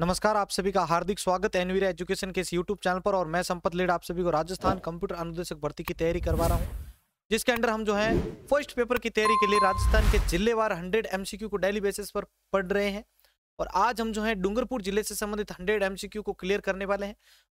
नमस्कार आप सभी का हार्दिक स्वागत एनवीरा एजुकेशन के इस यूट्यूब चैनल पर और मैं संपत लीड आप सभी को राजस्थान कंप्यूटर अनुदेशक भर्ती की तैयारी करवा रहा हूं जिसके अंदर हम जो है फर्स्ट पेपर की तैयारी के लिए राजस्थान के जिलेवार 100 एमसीक्यू को डेली बेसिस पर पढ़ रहे हैं और आज हम जो है डूंगरपुर जिले से संबंधित हंड्रेड एमसीक्यू को क्लियर करने वाले हैं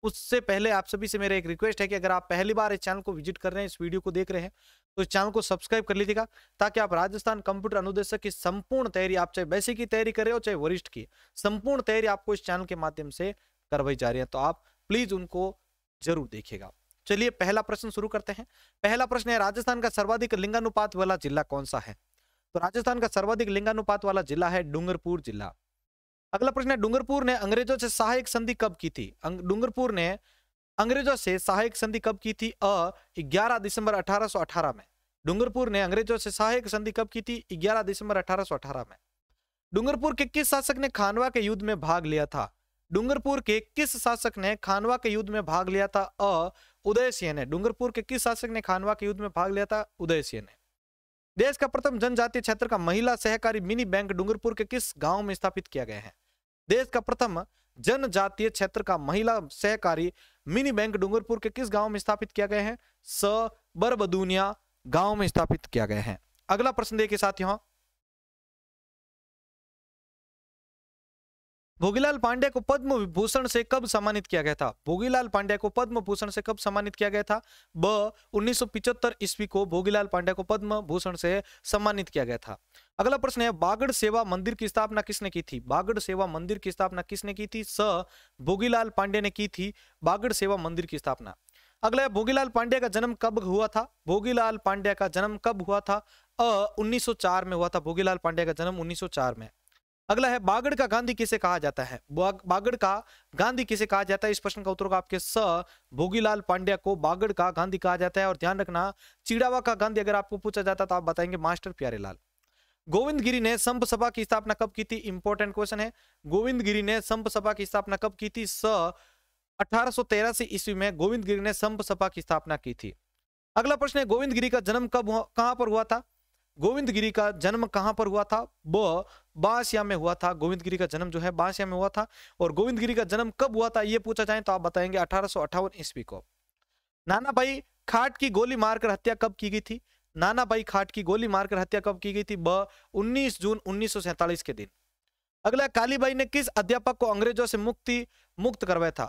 उससे पहले आप सभी से मेरा एक रिक्वेस्ट है कि अगर आप पहली बार इस चैनल को विजिट कर रहे हैं इस वीडियो को देख रहे हैं तो इस चैनल को सब्सक्राइब कर लीजिएगा ताकि आप राजस्थान कंप्यूटर अनुदेशक की संपूर्ण तैयारी आप चाहे वैसे की तैयारी कर रहे हो चाहे वरिष्ठ की संपूर्ण तैयारी आपको इस चैनल के माध्यम से करवाई जा रही है तो आप प्लीज उनको जरूर देखिएगा चलिए पहला प्रश्न शुरू करते हैं पहला प्रश्न है राजस्थान का सर्वाधिक लिंगानुपात वाला जिला कौन सा है तो राजस्थान का सर्वाधिक लिंगानुपात वाला जिला है डूंगरपुर जिला अगला प्रश्न है डूंगरपुर ने अंग्रेजों से सहायक संधि कब की थी अं, डूंगरपुर ने अंग्रेजों से सहायक संधि कब की थी अ 11 दिसंबर 1818 में डूंगरपुर ने अंग्रेजों से सहायक संधि कब की थी 11 दिसंबर 1818 में डूंगरपुर के किस शासक ने खानवा के युद्ध में भाग लिया था डूंगरपुर के किस शासक ने खानवा के युद्ध में भाग लिया था अ उदय सिंह ने डूंगरपुर के किस शासक ने खानवा के युद्ध में भाग लिया था उदय सिंह ने देश का प्रथम जनजातीय क्षेत्र का महिला सहकारी मिनी बैंक डूंगरपुर के किस गांव में स्थापित किया गया है देश का प्रथम जनजातीय क्षेत्र का महिला सहकारी मिनी बैंक डूंगरपुर के किस गांव में स्थापित किया गया है स बरबदूनिया गांव में स्थापित किया गया है अगला प्रश्न देखिए साथियों भोगीलाल पांडे को पद्म भूषण से कब सम्मानित किया गया था भोगीलाल पांडे को पद्म भूषण से कब सम्मानित किया गया था ब पिछहत्तर ईस्वी को भोगीलाल पांडे को पद्म भूषण से सम्मानित किया गया था अगला प्रश्न है बागड़ सेवा मंदिर की स्थापना किसने की थी बागड़ सेवा मंदिर की स्थापना किसने की थी स भोगीलाल पांडे ने की थी बागड़ सेवा मंदिर की स्थापना अगला है भोगीलाल पांडे का जन्म कब हुआ था भोगीलाल पांडे का जन्म कब हुआ था अ 1904 में हुआ था भोगीलाल पांडे का जन्म 1904 में अगला है बागड़ का गांधी किसे कहा जाता है बागड़ का गांधी किसे कहा जाता है इस प्रश्न का उत्तर होगा आपके स भोगीलाल पांड्या को बागड़ का गांधी कहा जाता है और ध्यान रखना चिड़ावा का गांधी अगर आपको पूछा जाता तो आप बताएंगे मास्टर प्यारेलाल गोविंद गिरी ने संप सभा की स्थापना कब की थी इंपॉर्टेंट क्वेश्चन है गोविंद गिरी ने संप सभा की स्थापना कब की थी स अठारह सौ ईस्वी में गोविंद गिरी ने संप सभा की स्थापना की थी अगला प्रश्न है गोविंद गिरी का जन्म कब कहां पर हुआ था गोविंद गिरी का जन्म कहाँ पर हुआ था वह बासिया में हुआ था गोविंद गिरी का जन्म जो है बासिया में हुआ था और गोविंद गिरी का जन्म कब हुआ था ये पूछा जाए तो आप बताएंगे अठारह ईस्वी को नाना भाई खाट की गोली मारकर हत्या कब की गई थी नाना भाई खाट की गोली मारकर हत्या कब की गई थी ब 19 जून उन्नीस के दिन अगला कालीबाई ने किस अध्यापक को अंग्रेजों से मुक्ति मुक्त करवाया था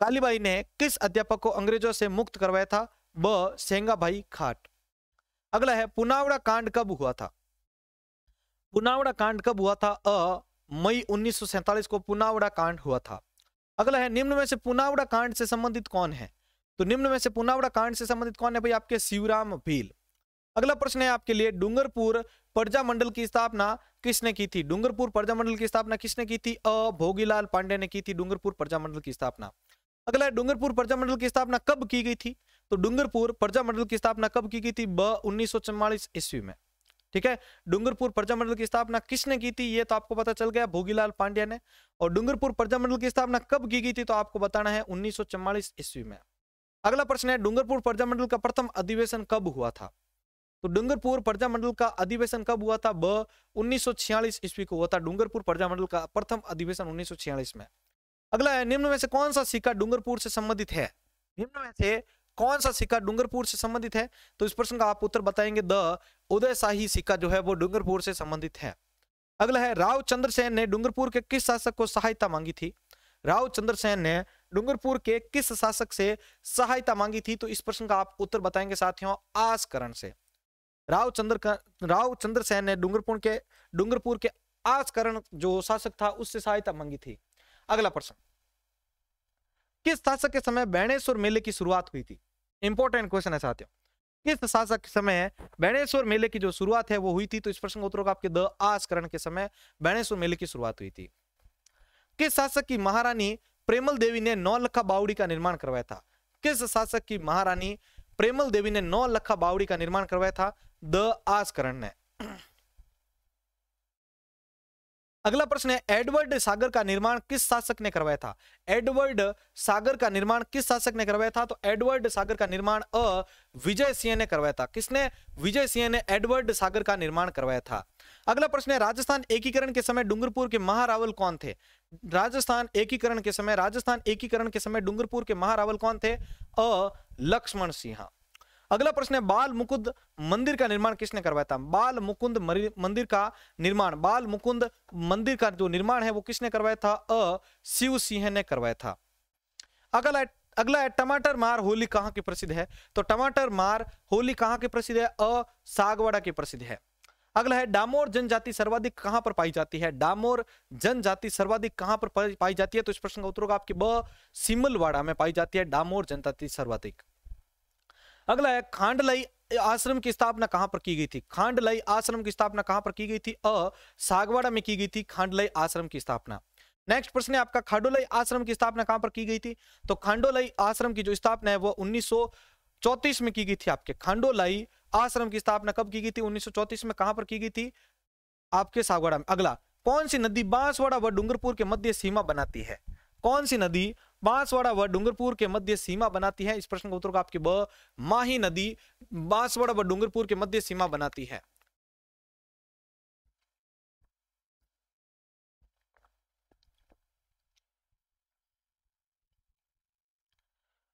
कालीबाई ने किस अध्यापक को अंग्रेजों से मुक्त करवाया था ब सेंगा भाई खाट अगला है पुनावड़ा कांड कब हुआ था पुनावड़ा कांड कब हुआ था अ मई 1947 को पुनावड़ा कांड हुआ था अगला है निम्न में से पुनावड़ा कांड से संबंधित कौन है तो निम्न में से पुनावड़ा कांड से संबंधित कौन है भाई आपके शिवराम भील अगला प्रश्न है आपके लिए डूंगरपुर प्रजा मंडल की स्थापना किसने की थी डूंगरपुर प्रजा मंडल की स्थापना किसने की थी अ भोगीलाल पांडे ने की थी डूंगरपुर प्रजा मंडल की स्थापना अगला है डूंगरपुर प्रजा मंडल की स्थापना कब की गई थी तो डूंगरपुर प्रजा मंडल की स्थापना कब की गई थी ब उन्नीस ईस्वी में ठीक है डूंगरपुर प्रजा मंडल की स्थापना किसने की थी ये तो आपको पता चल गया भोगीलाल पांड्या ने और डूंगरपुर प्रजा मंडल की स्थापना कब की गई थी तो आपको बताना है उन्नीस ईस्वी में अगला प्रश्न है डूंगरपुर प्रजा मंडल का प्रथम अधिवेशन कब हुआ था तो डूंगरपुर प्रजा मंडल का अधिवेशन कब हुआ था ब 1946 ईस्वी को हुआ था डूंगरपुर प्रजा मंडल का प्रथम अधिवेशन 1946 में अगला है निम्न में से कौन सा सिक्का डूंगरपुर से संबंधित है निम्न में से कौन सा सिक्का डूंगरपुर से संबंधित है तो इस प्रश्न का आप उत्तर बताएंगे द उदय शाही सिक्का जो है वो डूंगरपुर से संबंधित है अगला है राव चंद्रसेन ने डूंगरपुर के किस शासक को सहायता मांगी थी राव चंद्रसेन ने डूंगरपुर के किस शासक से सहायता मांगी थी तो इस प्रश्न का आप उत्तर बताएंगे साथियों आसकरण से राव चंद्र राव चंद्रसेन ने डूंगरपुर के डूंगरपुर के आसकरण जो शासक था उससे सहायता मांगी थी अगला प्रश्न किस शासक के समय बैणेश्वर मेले की शुरुआत हुई थी इंपॉर्टेंट क्वेश्चन है साथियों किस शासक के समय बैणेश्वर मेले की जो शुरुआत है वो हुई थी तो इस प्रश्न का उत्तर होगा आपके द आस्करण के समय बैणेश्वर मेले की शुरुआत हुई थी किस शासक की महारानी प्रेमल देवी ने नौ लखा बावड़ी का निर्माण करवाया था किस शासक की महारानी प्रेमल देवी ने नौ लखा बावड़ी का निर्माण करवाया था द आस्करण ने अगला प्रश्न है एडवर्ड सागर का निर्माण किस शासक ने करवाया था एडवर्ड सागर का निर्माण किस शासक ने करवाया था तो एडवर्ड सागर का निर्माण अ विजय सिंह ने करवाया था किसने विजय सिंह ने एडवर्ड सागर का निर्माण करवाया था अगला प्रश्न है राजस्थान एकीकरण के समय डूंगरपुर के महारावल कौन थे राजस्थान एकीकरण के समय राजस्थान एकीकरण के समय डूंगरपुर के महारावल कौन थे अ लक्ष्मण सिंह अगला प्रश्न है बाल मुकुंद मंदिर का निर्माण किसने करवाया था बाल मुकुंद मंदिर का निर्माण बाल मुकुंद मंदिर का जो निर्माण है वो किसने करवाया था अ शिव सिंह ने करवाया था अगला अगला है टमाटर मार होली कहाँ की प्रसिद्ध है तो टमाटर मार होली कहाँ की प्रसिद्ध है अ सागवाड़ा की प्रसिद्ध है अगला है डामोर जनजाति सर्वाधिक कहां पर पाई जाती है डामोर जनजाति सर्वाधिक कहां पर पाई जाती है तो इस प्रश्न का उत्तर होगा आपकी ब सिमलवाड़ा में पाई जाती है डामोर जनजाति सर्वाधिक अगला है खांडलाई आश्रम की स्थापना कहां पर की गई थी खांडलाई आश्रम की स्थापना कहां पर की गई थी अ सागवाड़ा में की गई थी खांडलाई आश्रम की स्थापना नेक्स्ट प्रश्न है आपका खांडोलाई आश्रम की स्थापना कहां पर की गई थी तो खांडोलाई आश्रम की जो स्थापना है वो उन्नीस चौतीस में की गई थी आपके खांडोलाई आश्रम की स्थापना कब की गई थी चौतीस में कहां पर की गई थी आपके सागवाड़ा में अगला कौन सी नदी बांसवाड़ा व डूंगरपुर के मध्य सीमा बनाती है कौन सी नदी बांसवाड़ा व डूंगरपुर के मध्य सीमा बनाती है इस प्रश्न का उत्तर होगा आपकी ब माही नदी बांसवाड़ा व डूंगरपुर के मध्य सीमा बनाती है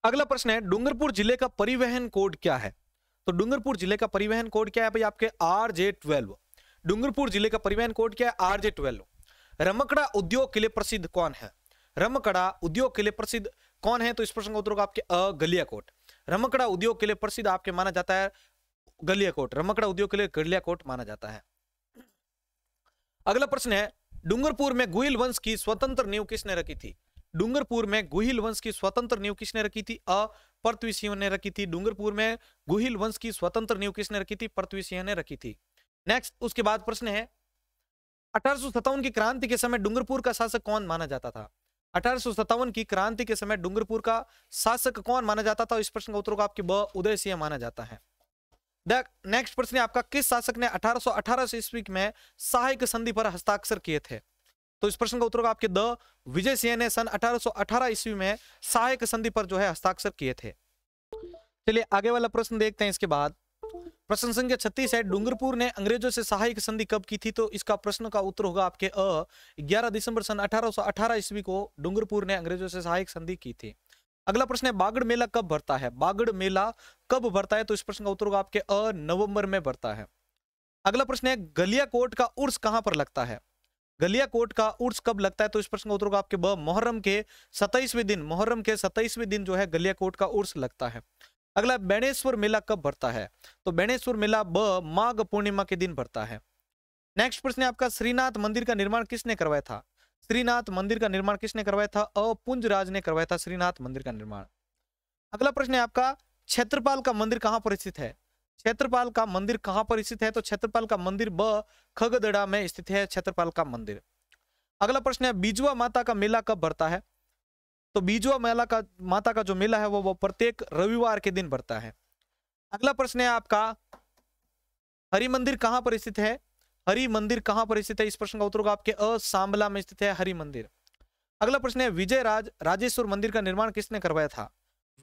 अगला प्रश्न है डूंगरपुर जिले का परिवहन कोड क्या है तो डूंगरपुर जिले का परिवहन कोड क्या है भाई आपके आर जे ट्वेल्व डूंगरपुर जिले का परिवहन कोड क्या है आर जे ट्वेल्व रमकड़ा उद्योग के लिए प्रसिद्ध कौन है रमकड़ा उद्योग के लिए प्रसिद्ध कौन है तो इस प्रश्न का उत्तर होगा आपके अ गलियाकोट रमकड़ा उद्योग के लिए प्रसिद्ध आपके माना जाता है गलियाकोट रमकड़ा उद्योग के लिए गलियाकोट माना जाता है अगला प्रश्न है डूंगरपुर में गुहिल वंश की स्वतंत्र नींव किसने रखी थी डूंगरपुर में गुहिल वंश की स्वतंत्र नींव किसने रखी थी अ पृथ्वी सिंह ने रखी थी डूंगरपुर में गुहिल वंश की स्वतंत्र नींव किसने रखी थी पृथ्वी सिंह ने रखी थी नेक्स्ट उसके बाद प्रश्न है अठारह की क्रांति के समय डूंगरपुर का शासक कौन माना जाता था अठारह की क्रांति के समय डूंगरपुर का शासक कौन माना जाता था इस प्रश्न का उत्तर आपके ब उदय सिंह माना जाता है नेक्स्ट प्रश्न है आपका किस शासक ने अठारह सौ ईस्वी में सहायक संधि पर हस्ताक्षर किए थे तो इस प्रश्न का उत्तर आपके द विजय सिंह ने सन अठारह ईस्वी में सहायक संधि पर जो है हस्ताक्षर किए थे चलिए आगे वाला प्रश्न देखते हैं इसके बाद प्रश्न संख्या छत्तीस है डूंगरपुर ने अंग्रेजों से सहायक संधि कब की थी तो इसका प्रश्न का उत्तर होगा आपके अ 11 दिसंबर सन 1818 ईस्वी को डूंगरपुर ने अंग्रेजों से सहायक संधि की थी अगला प्रश्न है बागड़ मेला कब भरता है बागड़ मेला कब भरता है तो इस प्रश्न का उत्तर होगा आपके अ नवंबर में भरता है अगला प्रश्न है गलिया कोट का उर्स कहां पर लगता है गलिया कोट का उर्स कब लगता है तो इस प्रश्न का उत्तर होगा आपके ब मोहर्रम के सताइसवें दिन मोहर्रम के सताइसवें दिन जो है गलिया कोट का उर्स लगता है अगला बेणेश्वर मेला कब भरता है तो बेणेश्वर मेला ब माघ पूर्णिमा के दिन भरता है नेक्स्ट प्रश्न आपका श्रीनाथ मंदिर का निर्माण किसने करवाया था श्रीनाथ मंदिर का निर्माण किसने करवाया था अपुंज राज ने करवाया था श्रीनाथ मंदिर का निर्माण अगला प्रश्न है आपका क्षेत्रपाल का मंदिर कहाँ पर स्थित है क्षेत्रपाल का मंदिर कहाँ पर स्थित है तो क्षेत्रपाल का मंदिर ब खगदड़ा में स्थित है छत्रपाल का मंदिर अगला प्रश्न है बीजुआ माता का मेला कब भरता है तो बीजवा मेला का माता का जो मेला है वो, वो प्रत्येक रविवार के दिन भरता है अगला प्रश्न है आपका हरि मंदिर कहाँ पर स्थित है हरि मंदिर कहाँ पर स्थित है इस प्रश्न का उत्तर होगा आपके अ में स्थित है हरि मंदिर अगला प्रश्न है विजय राज राजेश्वर मंदिर का निर्माण किसने करवाया था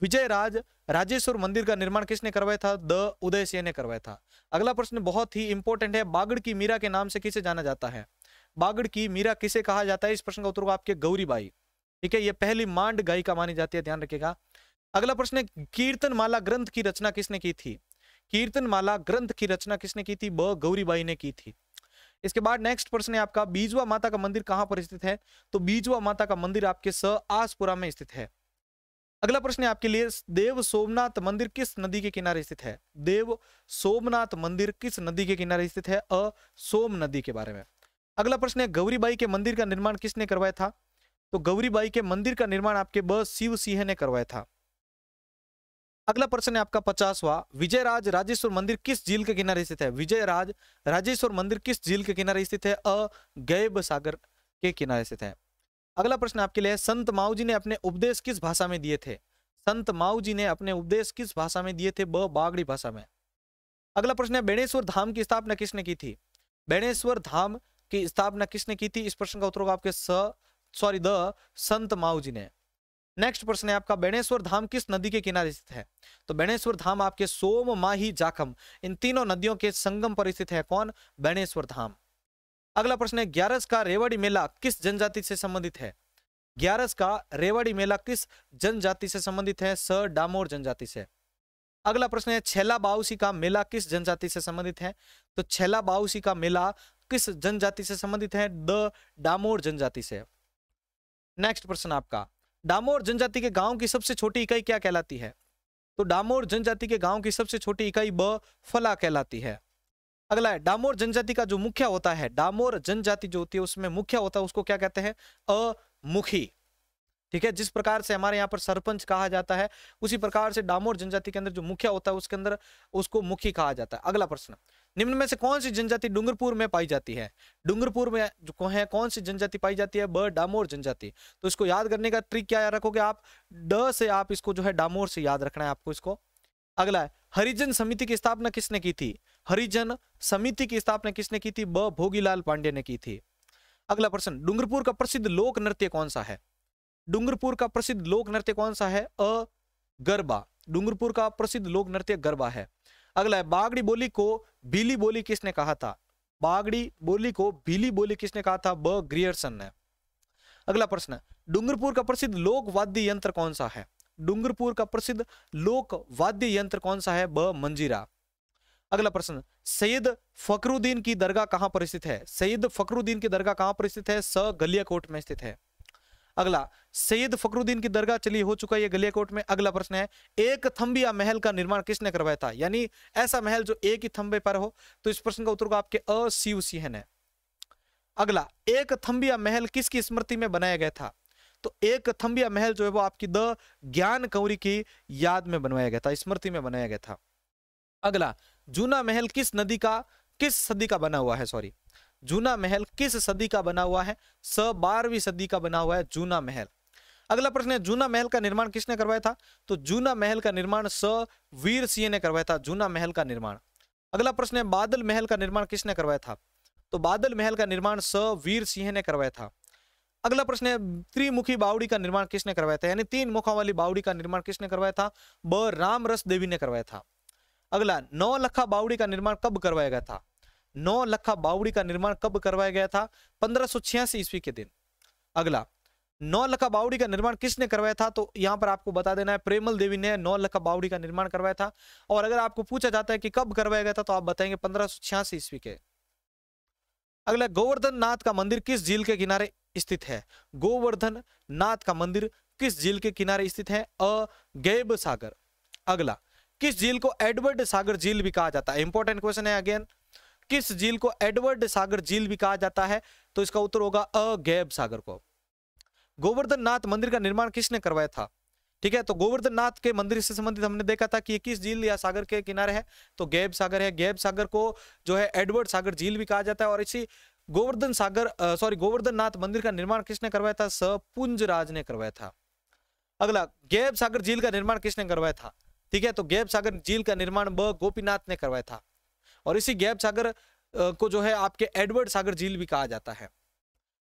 विजय राज राजेश्वर मंदिर का निर्माण किसने करवाया था द उदय सिंह ने करवाया था अगला प्रश्न बहुत ही इंपॉर्टेंट है बागड़ की मीरा के नाम से किसे जाना जाता है बागड़ की मीरा किसे कहा जाता है इस प्रश्न का उत्तर होगा आपके गौरीबाई ठीक है ये पहली मांड गायिका मानी जाती है ध्यान रखिएगा अगला प्रश्न है कीर्तन माला ग्रंथ की रचना किसने की थी कीर्तन माला ग्रंथ की रचना किसने की थी ब गौरीबाई ने की थी इसके बाद नेक्स्ट प्रश्न है आपका बीजवा माता का मंदिर कहां पर स्थित है तो बीजवा माता का मंदिर आपके स आसपुरा में स्थित है अगला प्रश्न है आपके लिए देव सोमनाथ मंदिर किस नदी के किनारे स्थित है देव सोमनाथ मंदिर किस नदी के किनारे स्थित है अ सोम नदी के बारे में अगला प्रश्न है गौरीबाई के मंदिर का निर्माण किसने करवाया था तो गौरीबाई के मंदिर का निर्माण आपके ब शिव सिंह ने करवाया था अगला प्रश्न है आपका पचासवा विजयराज राजेश्वर मंदिर किस झील के किनारे स्थित है विजयराज राजेश्वर मंदिर किस झील के किनारे स्थित है अ गैब सागर के किनारे स्थित है अगला प्रश्न आपके लिए संत माऊ जी ने अपने उपदेश किस भाषा में दिए थे संत माऊ जी ने अपने उपदेश किस भाषा में दिए थे ब बागड़ी भाषा में अगला प्रश्न है बेणेश्वर धाम की स्थापना किसने की थी बेणेश्वर धाम की स्थापना किसने की थी इस प्रश्न का उत्तर होगा आपके स सॉरी द संत माऊ जी ने नेक्स्ट प्रश्न है आपका बेणेश्वर धाम किस नदी के किनारे स्थित है तो बेणेश्वर धाम आपके सोम माही जाखम इन तीनों नदियों के संगम पर स्थित है कौन बेणेश्वर धाम अगला प्रश्न है ग्यारस का रेवड़ी मेला किस जनजाति से संबंधित है ग्यारस का रेवड़ी मेला किस जनजाति से संबंधित है स डामोर जनजाति से अगला प्रश्न है छेला बाउसी का मेला किस जनजाति से संबंधित है तो छेला बाउसी का मेला किस जनजाति से संबंधित है द डामोर जनजाति से नेक्स्ट प्रश्न आपका डामोर जनजाति के गांव की सबसे छोटी इकाई क्या कहलाती है तो डामोर जनजाति के गांव की सबसे छोटी इकाई ब फला कहलाती है अगला है डामोर जनजाति का जो मुखिया होता है डामोर जनजाति जो होती है उसमें मुखिया होता है उसको क्या कहते हैं अमुखी ठीक है जिस प्रकार से हमारे यहाँ पर सरपंच कहा जाता है उसी प्रकार से डामोर जनजाति के अंदर जो मुखिया होता है उसके अंदर उसको मुखी कहा जाता है अगला प्रश्न निम्न में से कौन सी जनजाति डूंगरपुर में पाई जाती है डूंगरपुर में जो है कौन सी जनजाति पाई जाती है ब डामोर जनजाति तो इसको याद करने का ट्रिक क्या रखोगे आप ड से आप इसको जो है डामोर से याद रखना है आपको इसको अगला है हरिजन समिति की स्थापना किसने की थी हरिजन समिति की स्थापना किसने की थी ब भोगीलाल पांडे ने की थी अगला प्रश्न डूंगरपुर का प्रसिद्ध लोक नृत्य कौन सा है डूंगरपुर का प्रसिद्ध लोक नृत्य कौन सा है अ गरबा डूंगरपुर का प्रसिद्ध लोक नृत्य गरबा है अगला है बागड़ी बोली को बीली बोली किसने कहा था बागड़ी बोली को बीली बोली किसने कहा था ब ग्रियर्सन ने अगला प्रश्न डूंगरपुर का प्रसिद्ध लोक वाद्य यंत्र कौन सा है डूंगरपुर का प्रसिद्ध लोक वाद्य यंत्र कौन सा है ब मंजीरा अगला प्रश्न सैयद फकरुद्दीन की दरगाह कहां पर स्थित है सैयद फकरुद्दीन की दरगाह कहां पर स्थित है स गलिया कोट में स्थित है अगला सैयद फकरुद्दीन की दरगाह चली हो चुका है कोट में अगला प्रश्न है एक थम्बिया महल का निर्माण किसने करवाया था यानी ऐसा महल जो एक ही थम्बे पर हो तो इस प्रश्न का उत्तर आपके अ है अगला एक थम्बिया महल किसकी स्मृति में बनाया गया था तो एक थम्बिया महल जो है वो आपकी द ज्ञान कौरी की याद में बनवाया गया था स्मृति में बनाया गया था अगला जूना महल किस नदी का किस सदी का बना हुआ है सॉरी जूना महल किस सदी का बना हुआ है स बारहवीं सदी का बना हुआ है जूना महल अगला प्रश्न है जूना महल का निर्माण किसने करवाया था तो जूना महल का निर्माण स वीर सिंह ने करवाया था जूना महल का निर्माण अगला प्रश्न है बादल महल का निर्माण किसने करवाया था तो बादल महल का निर्माण स वीर सिंह ने करवाया था अगला प्रश्न है त्रिमुखी बावड़ी का निर्माण किसने करवाया था यानी तीन मुखों वाली बावड़ी का निर्माण किसने करवाया था ब रामरस देवी ने करवाया था अगला नौ लखा बावड़ी का निर्माण कब करवाया गया था नौ लखा बावड़ी का निर्माण कब करवाया गया था पंद्रह सौ छियासी ईस्वी के दिन अगला नौ लखा बावड़ी का निर्माण किसने करवाया था तो यहाँ पर आपको बता देना है प्रेमल देवी ने नौ लखा बावड़ी का निर्माण करवाया था और अगर आपको पूछा जाता है कि कब करवाया गया था तो आप बताएंगे पंद्रह ईस्वी के अगला गोवर्धन नाथ का मंदिर किस झील के किनारे स्थित है गोवर्धन नाथ का मंदिर किस झील के किनारे स्थित है अ गैब सागर अगला किस झील को एडवर्ड सागर झील भी कहा जाता है इंपॉर्टेंट क्वेश्चन है अगेन किस झील को एडवर्ड सागर झील भी कहा जाता है तो इसका उत्तर होगा अगैब सागर को गोवर्धन नाथ मंदिर का निर्माण किसने करवाया था ठीक है तो गोवर्धन नाथ के मंदिर से संबंधित हमने देखा था कि ये किस झील या सागर के किनारे है तो गैब सागर है गैब सागर को जो है एडवर्ड सागर झील भी कहा जाता है और इसी गोवर्धन सागर सॉरी गोवर्धन नाथ मंदिर का निर्माण किसने करवाया था सपुंज राज ने करवाया था अगला गैब सागर झील का निर्माण किसने करवाया था ठीक है तो गैब सागर झील का निर्माण ब गोपीनाथ ने करवाया था और इसी गैप सागर को जो है आपके एडवर्ड सागर झील भी कहा जाता है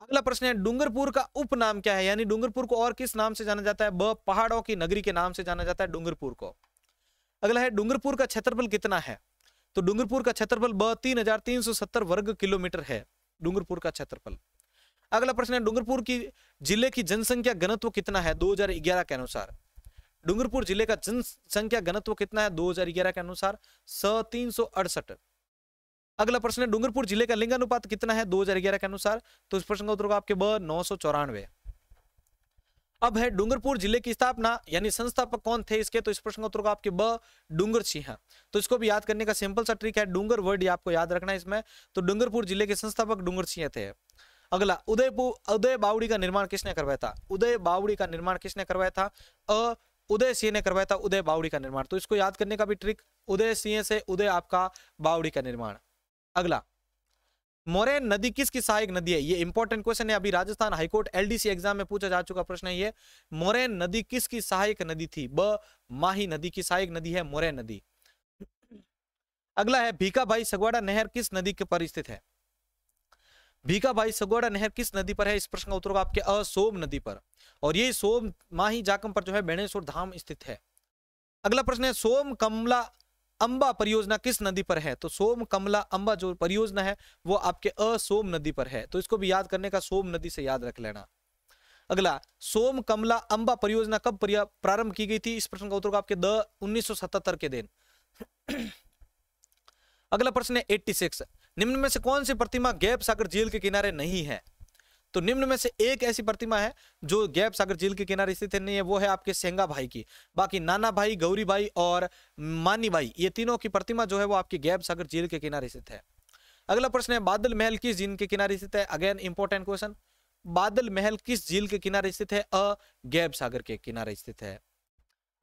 अगला प्रश्न है डूंगरपुर का उपनाम क्या है यानी डूंगरपुर को और किस नाम से जाना जाता है ब पहाड़ों की नगरी के नाम से जाना जाता है डूंगरपुर को अगला है डूंगरपुर का क्षेत्रफल कितना है तो डूंगरपुर का क्षेत्रफल ब तीन हजार तीन सौ सत्तर वर्ग किलोमीटर है डूंगरपुर का क्षेत्रफल अगला प्रश्न है डूंगरपुर की जिले की जनसंख्या घनत्व कितना है 2011 के अनुसार डूंगरपुर जिले का जनसंख्या घनत्व कितना है 2011 के अनुसार स तीन अगला प्रश्न है डूंगरपुर जिले का लिंगानुपात कितना है 2011 के अनुसार तो इस प्रश्न का उत्तर होगा आपके ब नौ अब है डूंगरपुर जिले की स्थापना यानी संस्थापक कौन थे इसके तो इस प्रश्न का उत्तर होगा आपके ब डूंगर सिंह तो इसको भी याद करने का सिंपल सा ट्रिक है डूंगर वर्ड आपको याद रखना है इसमें तो डूंगरपुर जिले के संस्थापक डूंगर सिंह थे अगला उदयपुर उदय बावड़ी का निर्माण किसने करवाया था उदय बावड़ी का निर्माण किसने करवाया था अ उदय सिंह ने करवाया था उदय बावड़ी का निर्माण तो इसको याद करने का भी ट्रिक उदय सिंह से उदय आपका बावड़ी का निर्माण अगला मोरे नदी किसकी सहायक नदी है ये इंपॉर्टेंट क्वेश्चन है अभी राजस्थान हाईकोर्ट एलडीसी एग्जाम में पूछा जा चुका प्रश्न है ये मोरे नदी किसकी सहायक नदी थी ब माही नदी की सहायक नदी है मोरे नदी अगला है भीखा भाई सगवाड़ा नहर किस नदी के पर स्थित है भीखा भाई सगोड़ा नहर किस नदी पर है इस प्रश्न का उत्तर होगा आपके असोम नदी पर और ये सोम माही जाकम पर जो है बेणेश्वर धाम स्थित है अगला प्रश्न है सोम कमला अंबा परियोजना किस नदी पर है तो सोम कमला अंबा जो परियोजना है वो आपके असोम नदी पर है तो इसको भी याद करने का सोम नदी से याद रख लेना अगला सोम कमला अंबा परियोजना कब प्रारंभ की गई थी इस प्रश्न का उत्तर आपके द 1977 के दिन अगला प्रश्न है 86 निम्न में से कौन सी प्रतिमा गैप सागर झील के किनारे नहीं है तो निम्न में से एक ऐसी प्रतिमा है जो गैप सागर झील के किनारे स्थित नहीं है वो है आपके सेंगा भाई की बाकी नाना भाई गौरी भाई और मानी भाई ये तीनों की प्रतिमा जो है वो आपकी गैप सागर झील के किनारे स्थित है अगला प्रश्न है बादल महल किस झील के किनारे स्थित है अगेन इंपॉर्टेंट क्वेश्चन बादल महल किस झील के किनारे स्थित है अ गैप सागर के किनारे स्थित है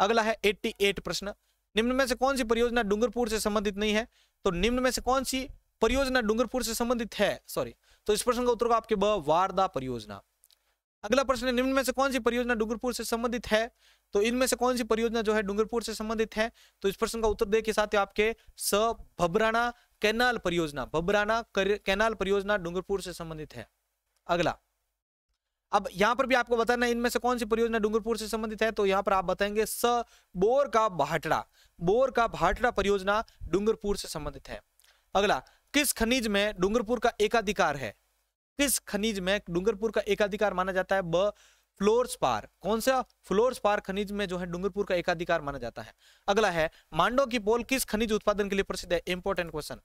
अगला है एट प्रश्न निम्न में से कौन सी परियोजना डूंगरपुर से संबंधित नहीं है तो निम्न में से कौन सी परियोजना डूंगरपुर से संबंधित है सॉरी तो इस प्रश्न का उत्तर होगा आपके ब वारदा परियोजना अगला प्रश्न है निम्न में से कौन सी परियोजना डूंगरपुर से संबंधित है तो इनमें से कौन सी परियोजना जो है डूंगरपुर से संबंधित है तो इस प्रश्न का उत्तर दे के साथ आपके स भबराना कैनाल परियोजना भबराना कैनाल परियोजना डूंगरपुर से संबंधित है अगला अब यहां पर भी आपको बताना है इनमें से कौन सी परियोजना डूंगरपुर से संबंधित है तो यहां पर आप बताएंगे स बोर का भाटड़ा बोर का भाटड़ा परियोजना डूंगरपुर से संबंधित है अगला किस खनिज में डूंगरपुर का एकाधिकार है किस खनिज में डूंगरपुर का एकाधिकार माना जाता है ब फ्लोर्स पार कौन सा फ्लोर्स पार खनिज में जो है डूंगरपुर का एकाधिकार माना जाता है अगला है मांडो की पोल किस खनिज उत्पादन के लिए प्रसिद्ध है इंपोर्टेंट क्वेश्चन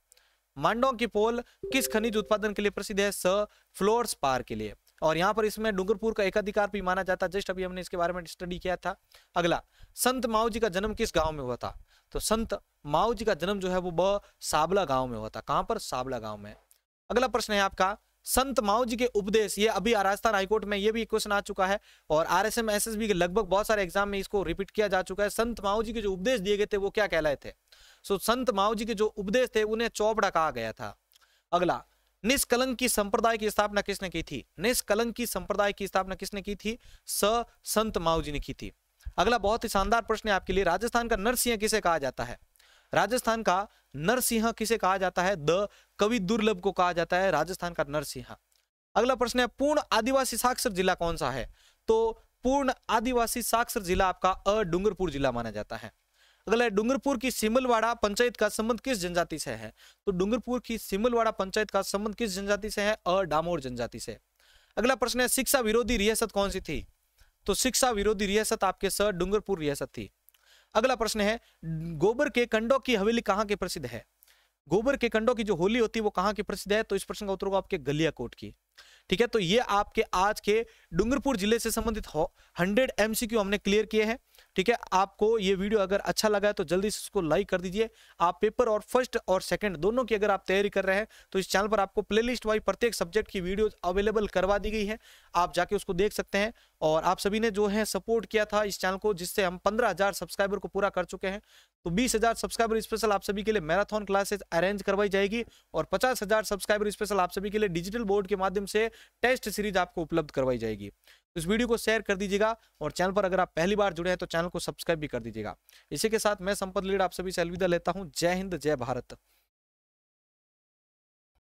मांडो की पोल किस खनिज उत्पादन के लिए प्रसिद्ध है स फ्लोर्स पार के लिए और यहाँ पर इसमें डूंगरपुर का एकाधिकार भी माना जाता है जस्ट अभी हमने इसके बारे में स्टडी किया था अगला संत माओ जी का जन्म किस गांव में हुआ था तो संत माओ जी का जन्म जो है वो साबला गांव में हुआ था कहां पर साबला गांव में अगला प्रश्न है आपका संत माओ जी के उपदेश ये अभी राजस्थान हाईकोर्ट में ये भी क्वेश्चन आ चुका है और R S M S S B के लगभग बहुत सारे एग्जाम में इसको रिपीट किया जा चुका है संत माओ जी के जो उपदेश दिए गए थे वो क्या कहलाए थे सो संत माओ जी के जो उपदेश थे उन्हें चौपड़ा कहा गया था अगला निष्कलंक की संप्रदाय की स्थापना किसने की थी निष्कलंक की संप्रदाय की स्थापना किसने की थी स संत माओ जी ने की थी अगला बहुत ही शानदार प्रश्न है आपके लिए राजस्थान का नरसिंह किसे कहा जाता है राजस्थान का नरसिंह किसे कहा जाता है द कवि दुर्लभ को कहा जाता है राजस्थान का नरसिंह अगला प्रश्न है पूर्ण आदिवासी साक्षर जिला कौन सा है तो पूर्ण आदिवासी साक्षर जिला आपका अ डूंगरपुर जिला माना जाता है अगला है डूंगरपुर की सिमलवाड़ा पंचायत का संबंध किस जनजाति से है तो डूंगरपुर की सिमलवाड़ा पंचायत का संबंध किस जनजाति से है अ डामोर जनजाति से अगला प्रश्न है शिक्षा विरोधी रियासत कौन सी थी तो शिक्षा विरोधी रियासत आपके सर डूंगरपुर रियासत थी अगला प्रश्न है गोबर के कंडो की हवेली कहाँ के प्रसिद्ध है गोबर के कंडो की जो होली होती है वो कहाँ की प्रसिद्ध है तो इस प्रश्न का उत्तर होगा आपके गलिया कोट की ठीक है तो ये आपके आज के डूंगरपुर जिले से संबंधित हंड्रेड एमसीक्यू हमने क्लियर किए हैं ठीक है आपको ये वीडियो अगर अच्छा लगा है तो जल्दी से उसको लाइक कर दीजिए आप पेपर और फर्स्ट और सेकंड दोनों की अगर आप तैयारी कर रहे हैं तो इस चैनल पर आपको प्लेलिस्ट वाइज प्रत्येक सब्जेक्ट की वीडियो अवेलेबल करवा दी गई है आप जाके उसको देख सकते हैं और आप सभी ने जो है सपोर्ट किया था इस चैनल को जिससे हम पंद्रह सब्सक्राइबर को पूरा कर चुके हैं तो बीस हजार सब्सक्राइबर स्पेशल आप सभी के लिए मैराथन क्लासेस अरेंज करवाई जाएगी और पचास हजार सब्सक्राइबर स्पेशल आप सभी के लिए डिजिटल बोर्ड के माध्यम से टेस्ट सीरीज आपको उपलब्ध करवाई जाएगी तो इस वीडियो को शेयर कर दीजिएगा और चैनल पर अगर आप पहली बार जुड़े हैं तो चैनल को सब्सक्राइब भी कर दीजिएगा इसी के साथ मैं संपद लीड आप सभी से अलविदा लेता हूँ जय हिंद जय भारत